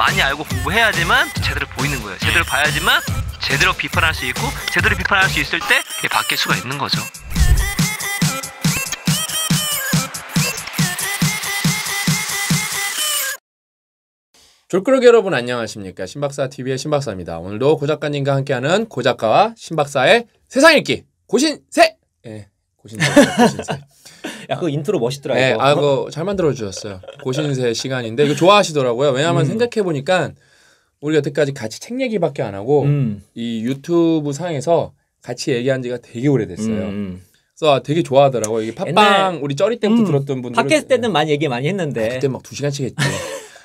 많이 알고 공부해야지만 제대로 보이는 거예요. 제대로 봐야지만 제대로 비판할 수 있고 제대로 비판할 수 있을 때그게 바뀔 수가 있는 거죠. 졸그룹 여러분 안녕하십니까 신박사 TV의 신박사입니다. 오늘도 고 작가님과 함께하는 고 작가와 신박사의 세상 읽기 고신세. 예, 고신세. 고신세. 야, 그 인트로 멋있더라. 네, 이 아, 그거 잘 만들어 주셨어요. 고신세 시간인데 이거 좋아하시더라고요. 왜냐하면 음. 생각해 보니까 우리 여태까지 같이 책 얘기밖에 안 하고 음. 이 유튜브 상에서 같이 얘기한 지가 되게 오래됐어요. 음. 음. 그래서 아, 되게 좋아하더라고요. 이게 팟빵 우리 쩌리 때부터 음, 들었던 분들. 팟캐스트 네. 때는 많이 얘기 많이 했는데. 아, 그때 막 두 시간씩 했지.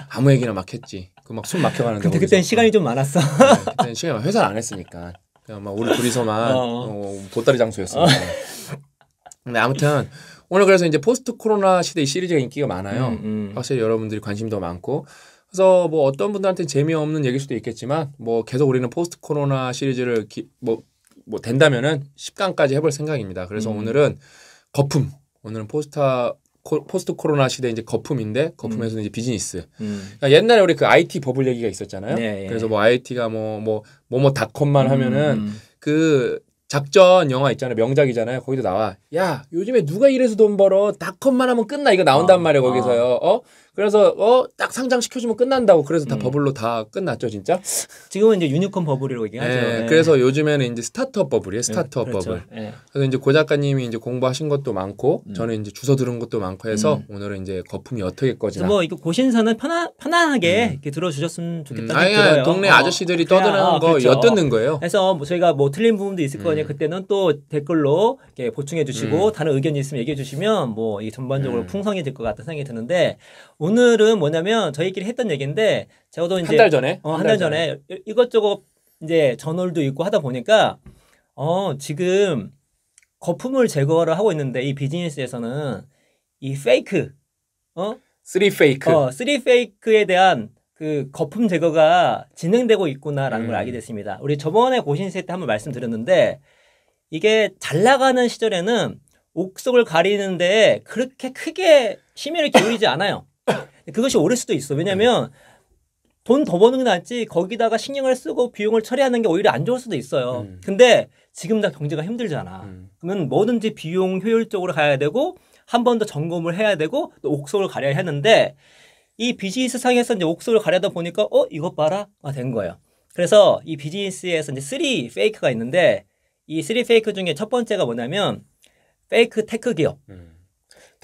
아무 얘기나 막 했지. 그막숨 막혀가는데. 근데 그때는 시간이 좀 많았어. 네, 그때는 시간 이 회사를 안 했으니까. 그냥 막 우리 둘이서만 어, 어. 어 보따리 장소였어. 어. 네, 아무튼 오늘 그래서 이제 포스트 코로나 시대 이 시리즈가 인기가 많아요. 음, 음. 확실히 여러분들이 관심도 많고. 그래서 뭐 어떤 분들한테는 재미없는 얘기일 수도 있겠지만 뭐 계속 우리는 포스트 코로나 시리즈를 기, 뭐, 뭐 된다면은 10강까지 해볼 생각입니다. 그래서 음. 오늘은 거품. 오늘은 포스타 코, 포스트 코로나 시대 이제 거품인데 거품에서는 음. 이제 비즈니스. 음. 그러니까 옛날에 우리 그 IT 버블 얘기가 있었잖아요. 네, 예. 그래서 뭐 IT가 뭐 뭐 뭐 뭐 닷컴만 하면은 음. 그 작전 영화 있잖아요. 명작이잖아요. 거기도 나와. 야, 요즘에 누가 이래서 돈 벌어? 닷컴만 하면 끝나. 이거 나온단 아, 말이에요. 거기서요. 아. 어? 그래서 어 딱 상장 시켜주면 끝난다고 그래서 다 음. 버블로 다 끝났죠 진짜. 지금은 이제 유니콘 버블이라고 얘기하죠. 네, 네. 그래서 요즘에는 이제 스타트업 버블이에요. 예, 스타트업 네, 그렇죠. 버블. 그래서 이제 고 작가님이 이제 공부하신 것도 많고 음. 저는 이제 주워 들은 것도 많고 해서 음. 오늘은 이제 거품이 어떻게 꺼지나. 뭐 이거 고신사는 편안 편안하게 음. 이렇게 들어주셨으면 좋겠다. 아 음. 아니 동네 아저씨들이 어, 떠드는 아, 거 그렇죠. 엿듣는 거예요. 그래서 뭐 저희가 뭐 틀린 부분도 있을 거니 음. 그때는 또 댓글로 이렇게 보충해 주시고 다른 의견이 있으면 얘기해 주시면 뭐 이게 전반적으로 풍성해질 것 같다는 생각이 드는데 오늘은 뭐냐면 저희끼리 했던 얘기인데 저도 이제 한 달 전에 어, 한 달 전에 이것저것 이제 전월도 있고 하다 보니까 어 지금 거품을 제거를 하고 있는데 이 비즈니스에서는 이 페이크 어 쓰리 페이크 어 쓰리 페이크에 대한 그 거품 제거가 진행되고 있구나라는 음. 걸 알게 됐습니다. 우리 저번에 고신세 때 한번 말씀드렸는데 이게 잘 나가는 시절에는 옥석을 가리는데 그렇게 크게 심혈을 기울이지 않아요. 그것이 오를 수도 있어. 왜냐하면 네. 돈더 버는 게 낫지 거기다가 신경을 쓰고 비용을 처리하는 게 오히려 안 좋을 수도 있어요. 음. 근데 지금 다 경제가 힘들잖아. 음. 그러면 뭐든지 비용 효율적으로 가야 되고 한 번 더 점검을 해야 되고 또 옥석을 가려야 했는데이 비즈니스 상에서 이제 옥석을 가려다 보니까 어 이것 봐라 아, 된 거예요. 그래서 이 비즈니스에서 이제 쓰리 페이크가 있는데 이 쓰리 페이크 중에 첫 번째가 뭐냐면 페이크 테크 기업. 음.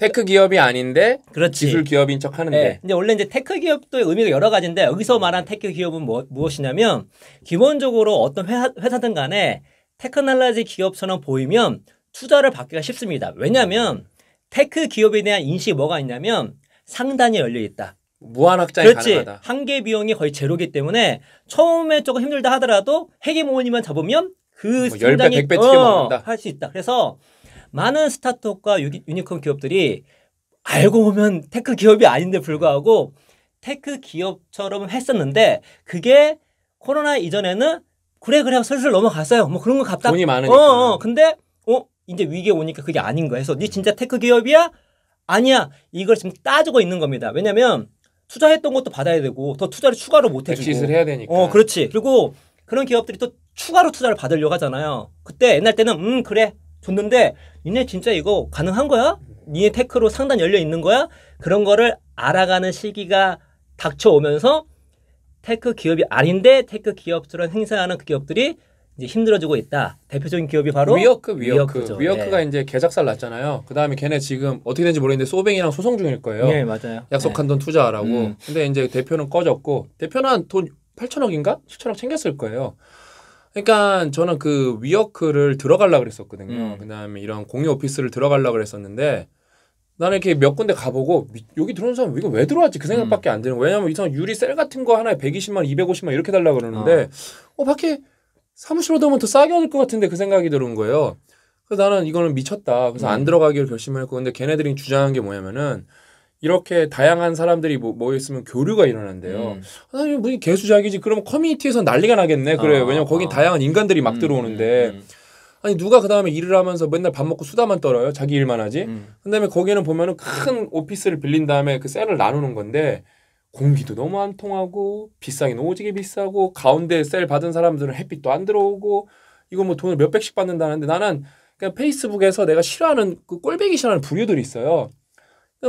테크 기업이 아닌데 그렇지. 기술 기업인 척 하는데. 네. 근데 원래 이제 테크 기업도 의미가 여러 가지인데 여기서 말한 테크 기업은 뭐, 무엇이냐면 기본적으로 어떤 회사, 회사든 간에 테크날라지 기업처럼 보이면 투자를 받기가 쉽습니다. 왜냐하면 테크 기업에 대한 인식이 뭐가 있냐면 상단이 열려 있다. 무한 확장이 그렇지. 가능하다. 한계 비용이 거의 제로기 때문에 처음에 조금 힘들다 하더라도 해계 모으니만 잡으면 그뭐 10배, 100배 어, 할수 있다. 그래서 많은 스타트업과 유 유니콘 기업들이 알고 보면 테크 기업이 아닌데 불구하고 테크 기업처럼 했었는데 그게 코로나 이전에는 그래 그래 슬슬 넘어갔어요. 뭐 그런 거 같다. 돈이 많으니까. 어, 어. 근데 어 이제 위기에 오니까 그게 아닌 거야. 그래서 니 진짜 테크 기업이야? 아니야. 이걸 지금 따지고 있는 겁니다. 왜냐면 투자했던 것도 받아야 되고 더 투자를 추가로 못 해주고. 백짓을 해야 되니까. 어 그렇지. 그리고 그런 기업들이 또 추가로 투자를 받으려고 하잖아요. 그때 옛날 때는 음 그래 줬는데 니네 진짜 이거 가능한 거야? 니네 테크로 상단 열려 있는 거야? 그런 거를 알아가는 시기가 닥쳐오면서 테크 기업이 아닌데 테크 기업처럼 행사하는 그 기업들이 이제 힘들어지고 있다. 대표적인 기업이 바로 위어크 위어크 위어크죠. 위어크가 네. 이제 개작살 났잖아요. 그다음에 걔네 지금 어떻게 된지 모르겠는데 소뱅이랑 소송 중일 거예요. 네, 맞아요. 약속한 네. 돈 투자하라고. 음. 근데 이제 대표는 꺼졌고 대표는 돈 8천억인가? 7천억 챙겼을 거예요. 그러니까 저는 그 위어크를 들어갈라 그랬었거든요. 음. 그다음에 이런 공유 오피스를 들어갈라 그랬었는데 나는 이렇게 몇 군데 가보고 여기 들어오는 사람 이거 왜 들어왔지 그 생각밖에 음. 안 드는 거예요. 왜냐면 이 사람 유리 셀 같은 거 하나에 120만, 250만 이렇게 달라 고 그러는데 어, 어 밖에 사무실로 들어 오면 더 싸게 얻을 것 같은데 그 생각이 들은 거예요. 그래서 나는 이거는 미쳤다. 그래서 음. 안 들어가기로 결심을 했고 근데 걔네들이 주장한 게 뭐냐면은 이렇게 다양한 사람들이 모여 있으면 교류가 일어난대요. 음. 아, 이거 무슨 개수작이지? 그러면 커뮤니티에서 난리가 나겠네. 그래요. 아, 왜냐면 거기 아. 다양한 인간들이 막 음, 들어오는데. 음, 음, 아니 누가 그 다음에 일을 하면서 맨날 밥 먹고 수다만 떨어요. 자기 일만 하지. 음. 그다음에 거기는 에 보면은 큰 오피스를 빌린 다음에 그 셀을 나누는 건데 공기도 너무 안 통하고 비싸긴 오지게 비싸고 가운데 셀 받은 사람들은 햇빛도 안 들어오고 이거 뭐 돈을 몇 백씩 받는다는데 나는 그냥 페이스북에서 내가 싫어하는 그 꼴배기 싫어하는 부류들이 있어요.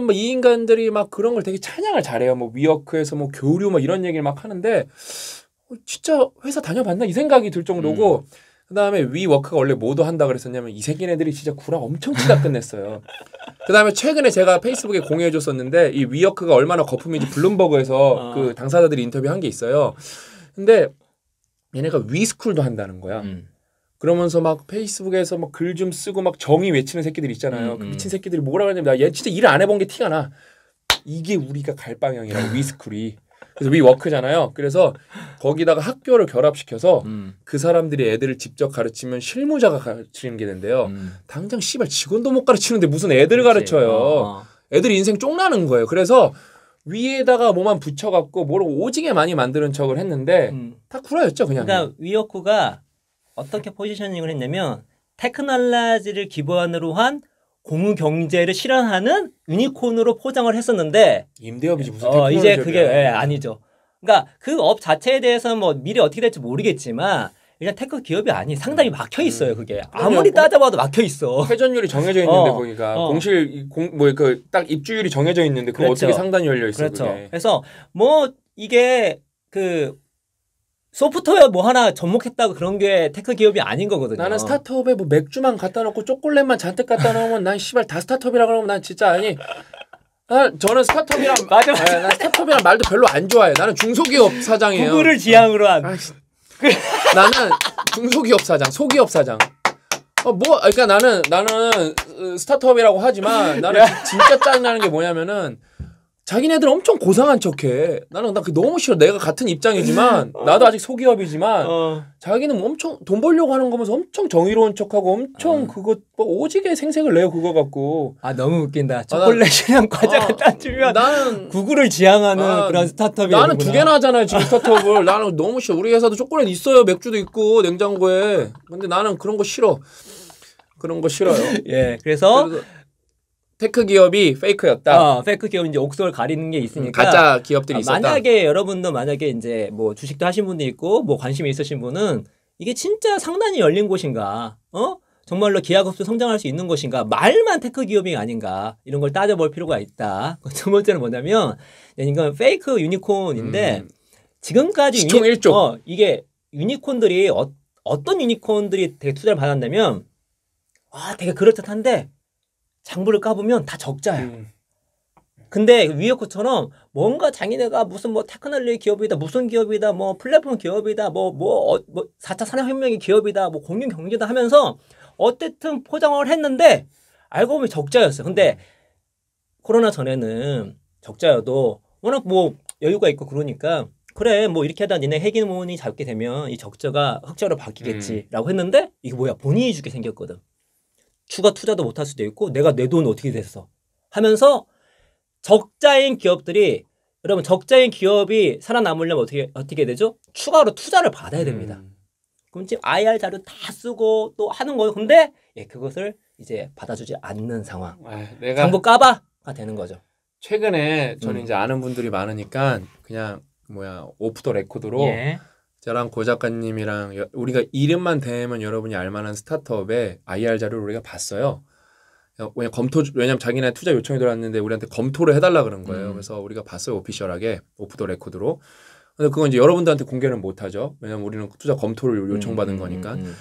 뭐이 인간들이 막 그런 걸 되게 찬양을 잘해요. 뭐위워크에서뭐 교류 뭐 이런 얘기를 막 하는데 어, 진짜 회사 다녀봤나 이 생각이 들 정도고 음. 그다음에 위워크가 원래 뭐도 한다 그랬었냐면 이 새끼 네들이 진짜 구라 엄청 치다 끝냈어요. 그다음에 최근에 제가 페이스북에 공유해 줬었는데 이 위워크가 얼마나 거품인지 블룸버그에서 아. 그 당사자들이 인터뷰한 게 있어요. 근데 얘네가 위스쿨도 한다는 거야. 음. 그러면서 막 페이스북에서 막 글 좀 쓰고 막 정의 외치는 새끼들 있잖아요. 음, 그 음. 미친 새끼들이 뭐라 그러냐면 나 얘 진짜 일 안 해본 게 티가 나. 이게 우리가 갈 방향이라고 위스쿨이. 그래서 위워크잖아요. 그래서 거기다가 학교를 결합시켜서 음. 그 사람들이 애들을 직접 가르치면 실무자가 가르치는 게 된대요. 음. 당장 씨발 직원도 못 가르치는데 무슨 애들을 그렇 가르쳐요. 어. 어. 애들이 인생 쫑나는 거예요. 그래서 위에다가 뭐만 붙여갖고 뭐를 오지게 많이 만드는 척을 했는데 음. 다 구라였죠 그냥. 그러니까 위어쿠가 어떻게 포지셔닝을 했냐면 테크놀라지를 기반으로 한 공유 경제를 실현하는 유니콘으로 포장을 했었는데 임대업이지 무슨 어, 이제 그게 예, 아니죠. 그러니까 그 업 자체에 대해서 뭐 미래 어떻게 될지 모르겠지만 일단 테크 기업이 아니 상당히 음. 막혀 있어요 그게 음. 아무리 따져봐도 막혀 있어 회전율이 정해져 어, 있는데 어, 보니까 어. 공실 공뭐 그 딱 입주율이 정해져 있는데 그 그렇죠. 어떻게 상단이 열려 있어 그렇죠. 그게. 그래서 뭐 이게 그 소프트웨어 뭐 하나 접목했다고 그런 게 테크 기업이 아닌 거거든요. 나는 스타트업에 뭐 맥주만 갖다 놓고 초콜렛만 잔뜩 갖다 놓으면 난 씨발 다 스타트업이라 그러면 난 진짜 아니. 난 저는 스타트업이랑 맞아, 맞아. 예, 난 스타트업이랑 말도 별로 안 좋아해. 나는 중소기업 사장이에요. 구글을 지향으로 한. 아, 나는 중소기업 사장, 소기업 사장. 어, 뭐, 그러니까 나는, 나는 어, 스타트업이라고 하지만 나는 진짜 짜증나는 게 뭐냐면은 자기네들 엄청 고상한 척해. 나는 나그 너무 싫어. 내가 같은 입장이지만 어. 나도 아직 소기업이지만 어. 자기는 뭐 엄청 돈 벌려고 하는 거면서 엄청 정의로운 척하고 엄청 어. 그거 뭐 오지게 생색을 내요 그거 갖고. 아 너무 웃긴다. 초콜릿이랑 아, 과자를 어. 따주면 나는 구글을 지향하는 아, 그런 스타트업이 나는 두 개나 하잖아요 지금 스타트업을. 나는 너무 싫어. 우리 회사도 초콜릿 있어요. 맥주도 있고 냉장고에. 근데 나는 그런 거 싫어. 그런 거 싫어요. 예. 그래서, 그래서 테크 기업이 페이크였다. 어, 페이크 기업 이제 옥석을 가리는 게 있으니까 음, 가짜 기업들이 아, 있었다. 만약에 여러분도 만약에 이제 뭐 주식도 하신 분도 있고 뭐 관심이 있으신 분은 이게 진짜 상단이 열린 곳인가? 어? 정말로 기하급수 성장할 수 있는 곳인가 말만 테크 기업이 아닌가 이런 걸 따져볼 필요가 있다. 두 번째는 뭐냐면 예, 이건 페이크 유니콘인데 음. 지금까지 유니, 어, 이게 유니콘들이 어, 어떤 유니콘들이 되게 투자를 받았냐면 와, 아, 되게 그럴듯한데 장부를 까보면 다 적자야. 음. 근데 그 위에 것처럼 뭔가 자기네가 무슨 뭐 테크놀로지 기업이다, 무슨 기업이다, 뭐 플랫폼 기업이다, 뭐, 뭐, 어, 뭐 4차 산업혁명의 기업이다, 뭐 공유 경제다 하면서 어쨌든 포장을 했는데 알고 보면 적자였어요. 근데 음. 코로나 전에는 적자여도 워낙 뭐 여유가 있고 그러니까 그래 뭐 이렇게 하다 니네 핵인원이 잡게 되면 이 적자가 흑자로 바뀌겠지라고 음. 했는데 이게 뭐야 본인이 죽게 생겼거든. 추가 투자도 못할 수도 있고 내가 내 돈 어떻게 됐어 하면서 적자인 기업들이 여러분 적자인 기업이 살아남으려면 어떻게 어떻게 되죠? 추가로 투자를 받아야 됩니다. 음. 그럼 지금 IR 자료 다 쓰고 또 하는 거예요. 근데 예, 그것을 이제 받아주지 않는 상황. 아, 내가 정부 까봐가 되는 거죠. 최근에 저는 음. 이제 아는 분들이 많으니까 그냥 뭐야 오프 더 레코드로 예. 저랑 고 작가님이랑 여, 우리가 이름만 대면 여러분이 알만한 스타트업의 IR 자료를 우리가 봤어요. 어, 왜냐 검토 왜냐면 자기네 투자 요청이 들어왔는데 우리한테 검토를 해달라 그런 거예요. 음. 그래서 우리가 봤어요 오피셜하게 오프 더 레코드로. 근데 그건 이제 여러분들한테 공개는 못하죠. 왜냐면 우리는 투자 검토를 요청받은 음, 음, 음 거니까. 음,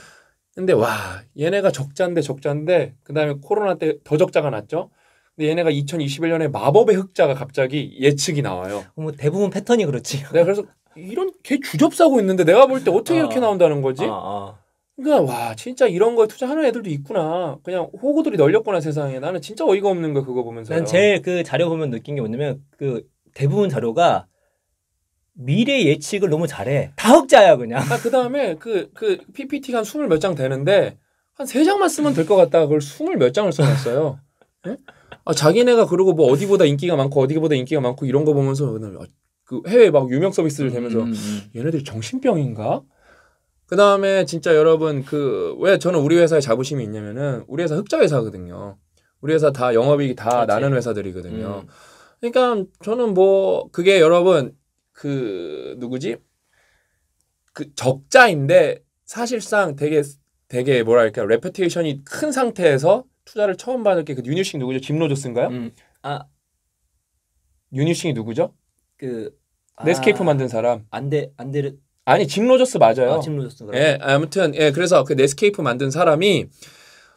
근데 와 얘네가 적자인데 적자인데 그다음에 코로나 때 더 적자가 났죠. 근데 얘네가 2021년에 마법의 흑자가 갑자기 예측이 나와요. 뭐 대부분 패턴이 그렇지. 네, 그래서 이런 개 주접 사고 있는데 내가 볼 때 어떻게 어. 이렇게 아, 아. 나온다는 거지? 어, 어. 그러니까 와 진짜 이런 거에 투자하는 애들도 있구나. 그냥 호구들이 널렸구나 세상에. 나는 진짜 어이가 없는 거 그거 보면서. 난 제일 그 자료 보면 느낀 게 뭐냐면 그 대부분 자료가 미래 예측을 너무 잘해. 다 흑자야 그냥. 아 그다음에 그그 그, 그 PPT 한 스물 몇 장 되는데 한 세 장만 쓰면 될 것 같다. 그걸 스물 몇 장을 써놨어요. 응? 예? 아, 자기네가 그러고 뭐 어디보다 인기가 많고 어디보다 인기가 많고 이런 거 보면서 그 해외 막 유명 서비스를 음, 대면서 음, 음. 얘네들 정신병인가? 그 다음에 진짜 여러분 그 왜 저는 우리 회사에 자부심이 있냐면은 우리 회사 흑자 회사거든요. 우리 회사 다 영업이익이 다그렇 나는 회사들이거든요. 음. 그러니까 저는 뭐 그게 여러분 그 누구지? 그 적자인데 사실상 되게 되게 뭐랄까 레퍼테이션이 큰 상태에서 투자를 처음 받을 게그 유니싱 누구죠? 짐 로저스인가요? 음. 아 유니싱이 누구죠? 그 아, 네스케이프 만든 사람. 안데 안데르 아니 짐 로저스 맞아요. 아, 짐 로저스 그래. 예, 아무튼 예, 그래서 그 네스케이프 만든 사람이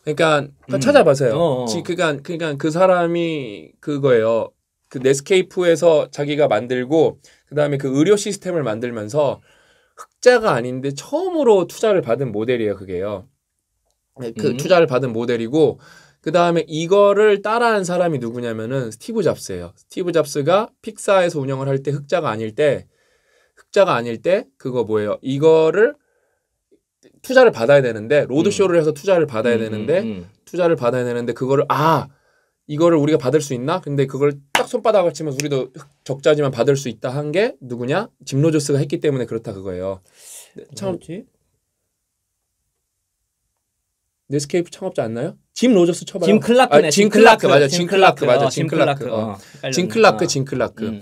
그러니까 음. 찾아봐세요. 어어. 지 그간 니까 그러니까 그 사람이 그거예요. 그 네스케이프에서 자기가 만들고 그다음에 그 의료 시스템을 만들면서 흑자가 아닌데 처음으로 투자를 받은 모델이에요, 그게요. 예, 그 음. 투자를 받은 모델이고 그 다음에 이거를 따라한 사람이 누구냐면은 스티브 잡스예요. 스티브 잡스가 픽사에서 운영을 할 때 흑자가 아닐 때 흑자가 아닐 때 그거 뭐예요? 이거를 투자를 받아야 되는데 로드쇼를 음. 해서 투자를 받아야 음, 되는데 음, 음, 투자를 받아야 되는데 그거를 아 이거를 우리가 받을 수 있나? 근데 그걸 딱 손바닥을 치면 우리도 적자지만 받을 수 있다 한 게 누구냐? 짐 로저스가 했기 때문에 그렇다 그거예요. 네, 참 뭐지? 네스케이프 창업자 안나요? 짐 로저스 쳐봐요. 짐 클라크네. 아, 짐, 클라크, 맞아. 짐 클라크 맞아. 짐 클라크. 어. 어 짐 클라크. 짐 클라크. 음.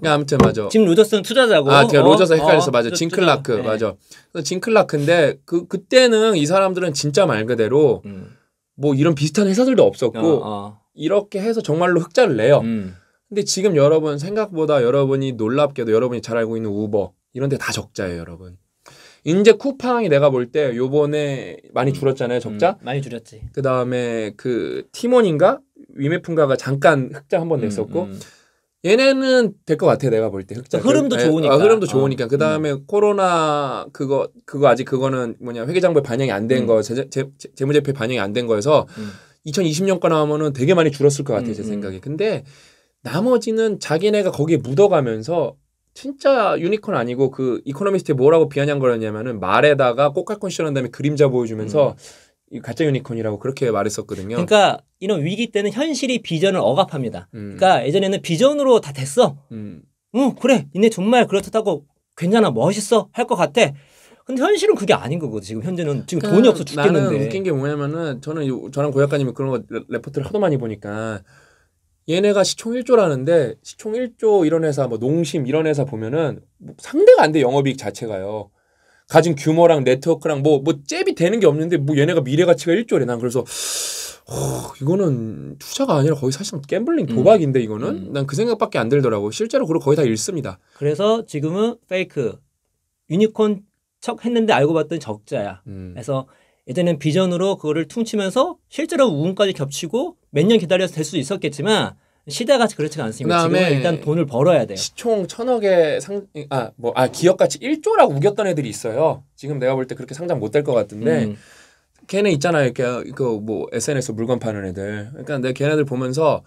그냥니까 아무튼 맞아. 짐 로저스는 투자자고. 아, 제가 그러니까 어? 로저스 헷갈려서 어? 맞아. 투자, 짐 클라크 네. 맞아. 짐 클라크인데 그 그때는 이 사람들은 진짜 말 그대로 음. 뭐 이런 비슷한 회사들도 없었고 어, 어, 이렇게 해서 정말로 흑자를 내요. 음. 근데 지금 여러분 생각보다 여러분이 놀랍게도 여러분이 잘 알고 있는 우버 이런 데 다 적자예요, 여러분. 이제 쿠팡이 내가 볼 때 요번에 많이 음. 줄었잖아요. 적자. 음, 많이 줄였지. 그다음에 그팀원인가 위메품가가 잠깐 흑자 한번 음, 냈었고 음. 얘네는 될 것 같아 내가 볼 때 흑자 흐름도 네, 좋으니까 아, 흐름도 좋으니까 어. 그 다음에 음. 코로나 그거 그거 아직 그거는 뭐냐 회계장부에 반영이 안 된거 음. 재무제표에 반영이 안 된 거여서 음. 2020년 거 나오면은 되게 많이 줄었을 것 같아요 제 생각에 근데 나머지는 자기네가 거기에 묻어가면서 진짜 유니콘 아니고 그 이코노미스트에 뭐라고 비아냥거렸냐면은 말에다가 꽃갈콘 씌워놓 다음에 그림자 보여주면서 음. 이 가짜 유니콘이라고 그렇게 말했었거든요. 그러니까 이런 위기 때는 현실이 비전을 억압합니다. 음. 그러니까 예전에는 비전으로 다 됐어. 음. 어 그래 니네 정말 그렇다고 괜찮아 멋있어 할 것 같아. 근데 현실은 그게 아닌 거고 거 지금 현재는 지금 그러니까 돈이 없어 죽겠는데. 나는 웃긴 게 뭐냐면은 저는 저랑 고약가님이 그런 거 레포트를 하도 많이 보니까 얘네가 시총 1조라는데 시총 1조 이런 회사 뭐 농심 이런 회사 보면은 뭐 상대가 안 돼 영업이익 자체가요. 가진 규모랑 네트워크랑 뭐뭐 뭐 잽이 되는 게 없는데 뭐 얘네가 미래 가치가 1조래. 난 그래서 어, 이거는 투자가 아니라 거의 사실상 갬블링 음. 도박인데 이거는 음. 난그 생각밖에 안 들더라고. 실제로 그리고 거의 다 잃습니다. 그래서 지금은 페이크 유니콘 척 했는데 알고 봤더니 적자야. 음. 그래서 이제는 비전으로 그거를 퉁치면서 실제로 우운까지 겹치고 몇 년 기다려서 될 수 있었겠지만 시대가 그렇지가 않습니다. 지금은 일단 돈을 벌어야 돼요. 시총 천억에 상아뭐아 뭐, 아, 기업 가치 1조라고 우겼던 애들이 있어요. 지금 내가 볼 때 그렇게 상장 못 될 것 같은데 음. 걔네 있잖아요. 이렇게 그뭐 SNS 물건 파는 애들. 그러니까 내 걔네들 보면서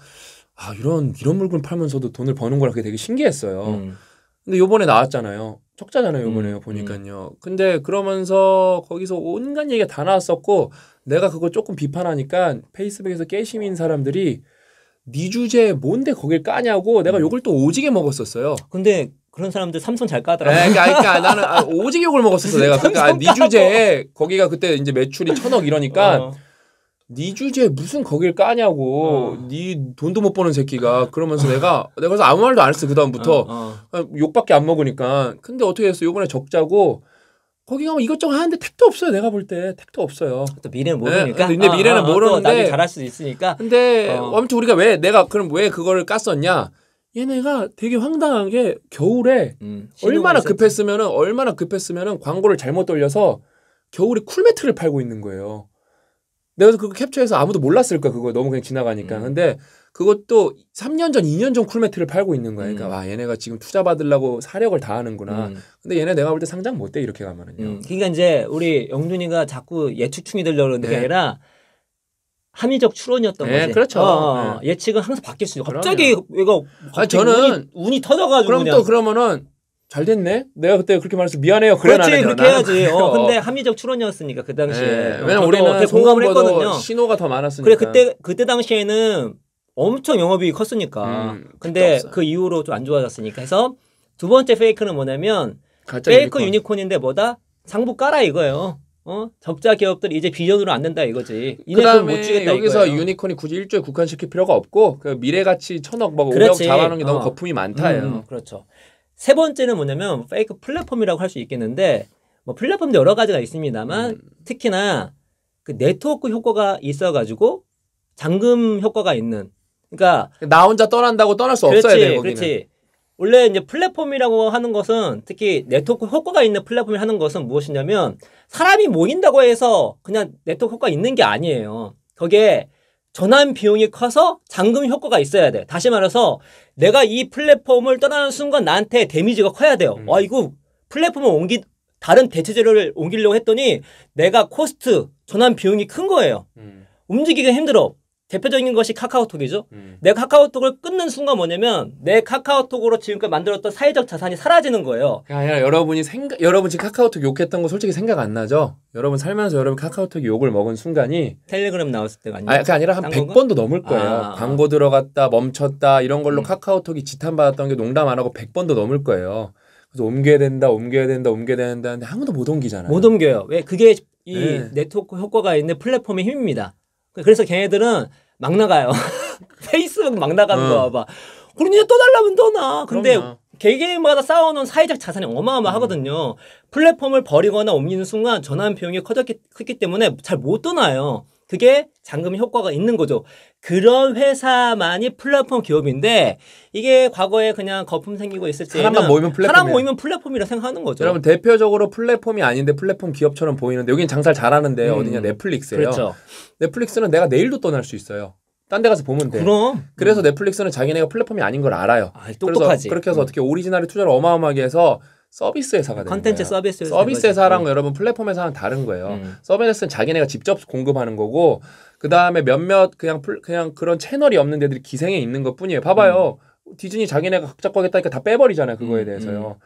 아 이런 이런 물건 팔면서도 돈을 버는 거라 그게 되게 신기했어요. 음. 근데 요번에 나왔잖아요. 적잖아요요번에 음, 음, 보니까요. 음. 근데 그러면서 거기서 온갖 얘기가 다 나왔었고 내가 그거 조금 비판하니까 페이스북에서 깨시민 사람들이 니 네 주제 뭔데 거길 까냐고 내가 음. 욕을 또 오지게 먹었었어요. 근데 그런 사람들 삼성 잘 까더라고. 에, 네, 그러니까, 그러니까 나는 아, 오지게 욕을 먹었었어 내가. 그러니까 아, 니 네 주제에 거기가 그때 이제 매출이 천억 이러니까 어. 네 주제에 무슨 거길 까냐고 어. 네 돈도 못 버는 새끼가 그러면서 내가 내가 그래서 아무 말도 안 했어 그 다음부터 어, 어. 욕밖에 안 먹으니까 근데 어떻게 했어 요번에 적자고 거기 가면 이것저것 하는데 택도 없어요 내가 볼 때 택도 없어요 또 미래는 네, 모르니까 네, 근데 아, 미래는 아, 모르는데 잘할 수도 있으니까 근데 어. 아무튼 우리가 왜 내가 그럼 왜 그거를 깠었냐 얘네가 되게 황당한 게 겨울에 음, 얼마나 급했으면은 얼마나 급했으면은 광고를 잘못 돌려서 겨울에 쿨매트를 팔고 있는 거예요. 내가 그거 캡처해서 아무도 몰랐을 거야 그거 너무 그냥 지나가니까. 음. 근데 그것도 3년 전, 2년 전 쿨매트를 팔고 있는 거야. 그러니까 음. 와 아, 얘네가 지금 투자 받으려고 사력을 다하는구나. 음. 근데 얘네 내가 볼 때 상장 못돼 이렇게 가면은요. 음. 그러니까 이제 우리 영준이가 자꾸 예측충이 되려고 그러는 네. 게 아니라 합리적 추론이었던 네, 거지. 그렇죠. 어, 어, 어, 네. 예측은 항상 바뀔 수 있어. 갑자기 얘가 아 저는 운이, 운이 터져가지고 그럼 그냥. 또 그러면은 잘 됐네. 내가 그때 그렇게 말해서 미안해요. 그래 그렇지 그렇게 해야지. 어, 근데 합리적 추론이었으니까 그 당시에. 네, 어, 왜냐면 우리는 공감을 했거든요. 신호가 더 많았으니까. 그래 그때 그때 당시에는 엄청 영업이 컸으니까. 음, 근데 그 이후로 좀 안 좋아졌으니까 해서 두 번째 페이크는 뭐냐면 페이크 유니콘. 유니콘인데 뭐다 상부 깔아 이거예요. 어 적자 기업들 이제 비전으로 안 된다 이거지. 그다음에 못 주겠다 여기서 이거예요. 유니콘이 굳이 일조에 국한시킬 필요가 없고 그 미래 가치 천억 막 오억 자원하는 게 어. 너무 거품이 많다예요. 음, 음 그렇죠. 세 번째는 뭐냐면 페이크 플랫폼이라고 할 수 있겠는데 뭐 플랫폼도 여러 가지가 있습니다만 음. 특히나 그 네트워크 효과가 있어가지고 잠금 효과가 있는 그러니까 나 혼자 떠난다고 떠날 수 그렇지, 없어야 돼 거기는. 그렇지. 원래 이제 플랫폼이라고 하는 것은 특히 네트워크 효과가 있는 플랫폼을 하는 것은 무엇이냐면 사람이 모인다고 해서 그냥 네트워크 효과 가 있는 게 아니에요. 거기에 전환 비용이 커서 잔금 효과가 있어야 돼. 다시 말해서 내가 이 플랫폼을 떠나는 순간 나한테 데미지가 커야 돼요. 음. 와 아, 이거 플랫폼을 옮기 다른 대체 재료를 옮기려고 했더니 내가 코스트 전환 비용이 큰 거예요. 음. 움직이기 힘들어. 대표적인 것이 카카오톡이죠. 음. 내 카카오톡을 끊는 순간 뭐냐면 내 카카오톡으로 지금까지 만들었던 사회적 자산이 사라지는 거예요. 야, 여러분이 생각 여러분 지금 카카오톡 욕했던 거 솔직히 생각 안 나죠? 여러분 살면서 여러분 카카오톡 욕을 먹은 순간이 텔레그램 나왔을 때가 아니라 아, 그 아니라 한 100번도 넘을 거예요. 아, 광고 들어갔다 멈췄다 이런 걸로 음. 카카오톡이 지탄받았던 게 농담 안 하고 100번도 넘을 거예요. 그래서 옮겨야 된다, 옮겨야 된다, 옮겨야 된다 하는데 아무도 못 옮기잖아요. 못 옮겨요. 왜 그게 이 네. 트워크 효과가 있는 플랫폼의 힘입니다. 그, 그래서 걔네들은 막 나가요. 페이스북 막 나가는 응. 거 봐봐. 그럼 이제 떠달라면 떠나. 근데 개개인마다 쌓아놓은 사회적 자산이 어마어마하거든요. 음. 플랫폼을 버리거나 옮기는 순간 전환 비용이 커졌기, 크기 때문에 잘 못 떠나요. 그게 잔금 효과가 있는 거죠. 그런 회사만이 플랫폼 기업인데 이게 과거에 그냥 거품 생기고 있을 때 사람만 모이면 플랫폼 사람 모이면 플랫폼이라 생각하는 거죠. 여러분 대표적으로 플랫폼이 아닌데 플랫폼 기업처럼 보이는데 여기는 장사를 잘하는데 음. 어디냐 넷플릭스예요. 그렇죠. 넷플릭스는 내가 내일도 떠날 수 있어요. 딴 데 가서 보면 돼. 그럼. 그래서 넷플릭스는 자기네가 플랫폼이 아닌 걸 알아요. 아, 똑똑하지. 그래서 그렇게 해서 음. 어떻게 오리지널에 투자를 어마어마하게 해서 서비스 회사가 되는 컨텐츠 서비스 회사 서비스 회사랑 네. 여러분 플랫폼 회사는 다른 거예요. 음. 서비스는 자기네가 직접 공급하는 거고 그 다음에 몇몇 그냥 풀, 그냥 그런 채널이 없는 데들이 기생에 있는 것 뿐이에요. 봐봐요. 음. 디즈니 자기네가 각자 거겠다니까 다 빼버리잖아요. 그거에 음, 대해서요. 음.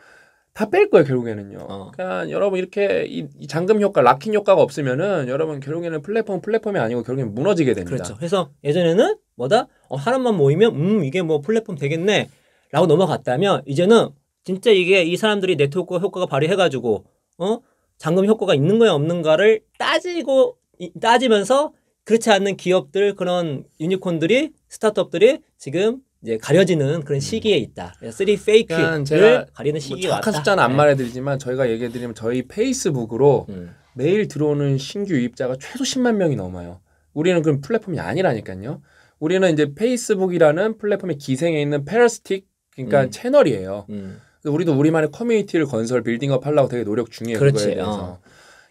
다뺄 거예요 결국에는요. 어. 그냥 여러분 이렇게 이, 이 잔금 효과, 락킹 효과가 없으면은 여러분 결국에는 플랫폼 플랫폼이 아니고 결국엔 무너지게 됩니다. 그렇죠. 그래서 예전에는 뭐다 어, 사람만 모이면 음 이게 뭐 플랫폼 되겠네라고 넘어갔다면 이제는 진짜 이게 이 사람들이 네트워크 효과가 발휘해가지고 어 잔금 효과가 있는 거야 없는가를 따지고 따지면서 그렇지 않는 기업들 그런 유니콘들이 스타트업들이 지금 이제 가려지는 그런 음. 시기에 있다. 쓰리 페이크를 그러니까 가리는 시기가 뭐 정확한 숫자는 안 네. 말해드리지만 저희가 얘기해드리면 저희 페이스북으로 음. 매일 들어오는 신규 유입자가 최소 10만 명이 넘어요. 우리는 그럼 플랫폼이 아니라니까요. 우리는 이제 페이스북이라는 플랫폼의 기생에 있는 페러스틱 그러니까 음. 채널이에요. 음. 우리도 우리만의 커뮤니티를 건설 빌딩업 하려고 되게 노력 중이에요. 그렇지. 거에 대해서. 어.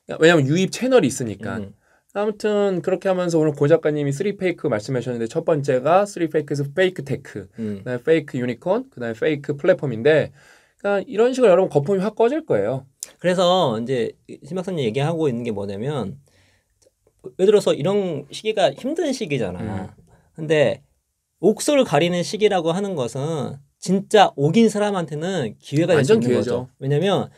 그러니까 왜냐하면 유입 채널이 있으니까. 음. 아무튼 그렇게 하면서 오늘 고 작가님이 쓰리 페이크 말씀하셨는데 첫 번째가 쓰리 페이크에서 페이크 테크, 음. 그다음에 페이크 유니콘, 그다음에 페이크 플랫폼인데 그러니까 이런 식으로 여러분 거품이 확 꺼질 거예요. 그래서 이제 심 박사님 얘기하고 있는 게 뭐냐면 예를 들어서 이런 시기가 힘든 시기잖아. 음. 근데 옥수를 가리는 시기라고 하는 것은 진짜 오긴 사람한테는 기회가 완전 기회죠. 거죠. 왜냐면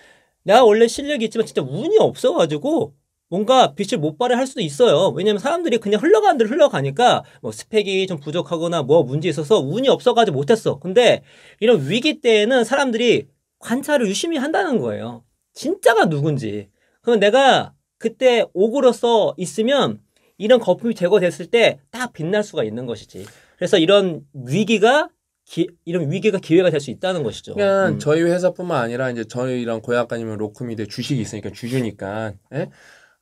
내가 원래 실력이 있지만 진짜 운이 없어가지고 뭔가 빛을 못 발휘할 수도 있어요. 왜냐면 사람들이 그냥 흘러가는 대로 흘러가니까 뭐 스펙이 좀 부족하거나 뭐 문제 있어서 운이 없어가지고 못했어. 근데 이런 위기 때에는 사람들이 관찰을 유심히 한다는 거예요. 진짜가 누군지. 그러면 내가 그때 옥으로서 있으면 이런 거품이 제거됐을 때 딱 빛날 수가 있는 것이지. 그래서 이런 위기가 기, 이런 위기가 기회가 될 수 있다는 것이죠. 그러 그러니까 음. 저희 회사뿐만 아니라 이제 저희랑 고약관님은 로크미대 주식이 있으니까 주주니까 에? 예?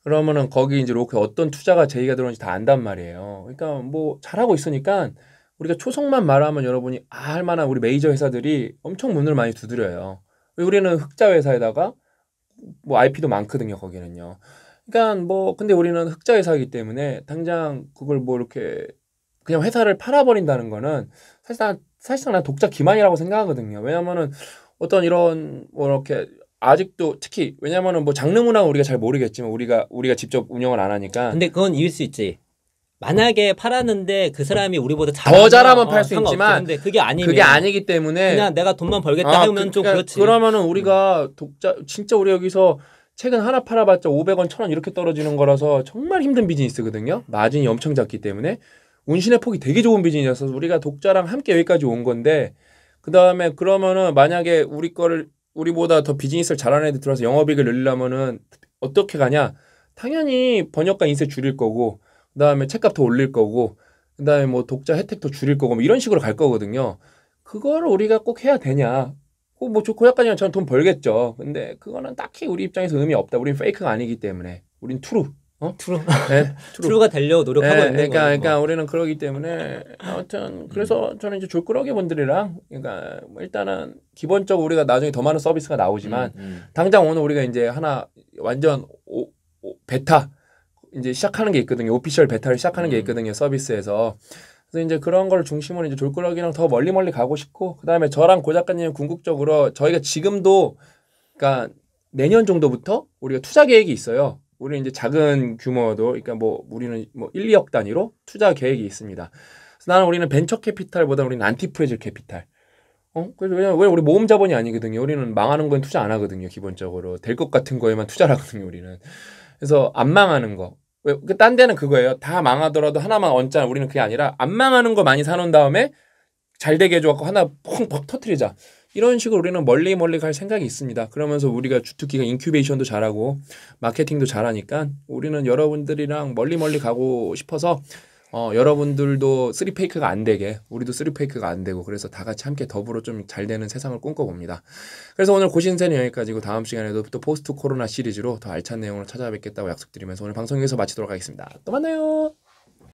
그러면은 거기 이제 로크 어떤 투자가 제의가 들어오는지 다 안단 말이에요. 그러니까 뭐 잘하고 있으니까 우리가 초성만 말하면 여러분이 아, 만한 우리 메이저 회사들이 엄청 문을 많이 두드려요. 우리는 흑자 회사에다가 뭐 IP도 많거든요, 거기는요. 그러니까 뭐 근데 우리는 흑자 회사이기 때문에 당장 그걸 뭐 이렇게 그냥 회사를 팔아버린다는 거는 사실 사실상 난 독자 기만이라고 생각하거든요. 왜냐면은 어떤 이런 뭐 이렇게 아직도 특히 왜냐면은 뭐 장르 문화 우리가 잘 모르겠지만 우리가 우리가 직접 운영을 안 하니까. 근데 그건 이길 수 있지. 만약에 팔았는데 그 사람이 우리보다 더 잘하면 어, 팔수 있지만 근데 그게 아니 그게 아니기 때문에 그냥 내가 돈만 벌겠다 아, 그 하면 그, 좀 그러니까 그렇지. 그러면은 우리가 음. 독자 진짜 우리 여기서 책은 하나 팔아봤자 500원, 1000원 이렇게 떨어지는 거라서 정말 힘든 비즈니스거든요. 마진이 엄청 작기 때문에. 운신의 폭이 되게 좋은 비즈니스여서 우리가 독자랑 함께 여기까지 온 건데 그 다음에 그러면은 만약에 우리 거를 우리보다 더 비즈니스를 잘하는 애들 들어서 영업이익을 늘리려면은 어떻게 가냐? 당연히 번역가 인쇄 줄일 거고 그 다음에 책값 더 올릴 거고 그 다음에 뭐 독자 혜택 더 줄일 거고 뭐 이런 식으로 갈 거거든요. 그걸 우리가 꼭 해야 되냐? 뭐 좋고 약간이면 저는 돈 벌겠죠. 근데 그거는 딱히 우리 입장에서 의미 없다. 우린 페이크가 아니기 때문에 우린 투루 어? 트루. 네, 트루. 가 되려고 노력하고 네, 있는 그러니까, 거예요. 그러니까 뭐. 우리는 그러기 때문에 아무튼 음. 그래서 음. 저는 이제 졸꾸러기 분들이랑 그러니까 뭐 일단은 기본적으로 우리가 나중에 더 많은 서비스가 나오지만 음, 음. 당장 오늘 우리가 이제 하나 완전 오, 오, 베타 이제 시작하는 게 있거든요. 오피셜 베타를 시작하는 게 음. 있거든요. 서비스에서. 그래서 이제 그런 걸 중심으로 이제 졸꾸러기랑 더 멀리 멀리 가고 싶고 그다음에 저랑 고 작가님 은 궁극적으로 저희가 지금도 그러니까 내년 정도부터 우리가 투자 계획이 있어요. 우리 이제 작은 규모도 그러니까 뭐 우리는 뭐 1, 2억 단위로 투자 계획이 있습니다. 그래서 나는 우리는 벤처 캐피탈보다 우리는 안티프레즐 캐피탈. 어? 그래서 왜냐면 우리 모험 자본이 아니거든요. 우리는 망하는 건 투자 안 하거든요. 기본적으로 될 것 같은 거에만 투자를 하거든요. 우리는. 그래서 안 망하는 거. 왜? 그딴 데는 그거예요. 다 망하더라도 하나만 얹자. 우리는 그게 아니라 안 망하는 거 많이 사놓은 다음에 잘 되게 해줘갖고 하나 펑펑 터트리자. 이런 식으로 우리는 멀리 멀리 갈 생각이 있습니다. 그러면서 우리가 주특기가 인큐베이션도 잘하고 마케팅도 잘하니까 우리는 여러분들이랑 멀리 멀리 가고 싶어서 어, 여러분들도 쓰리페이크가 안 되게 우리도 쓰리페이크가 안 되고 그래서 다 같이 함께 더불어 좀 잘 되는 세상을 꿈꿔봅니다. 그래서 오늘 고신세는 여기까지고 다음 시간에도 또 포스트 코로나 시리즈로 더 알찬 내용으로 찾아뵙겠다고 약속드리면서 오늘 방송 에서 마치도록 하겠습니다. 또 만나요.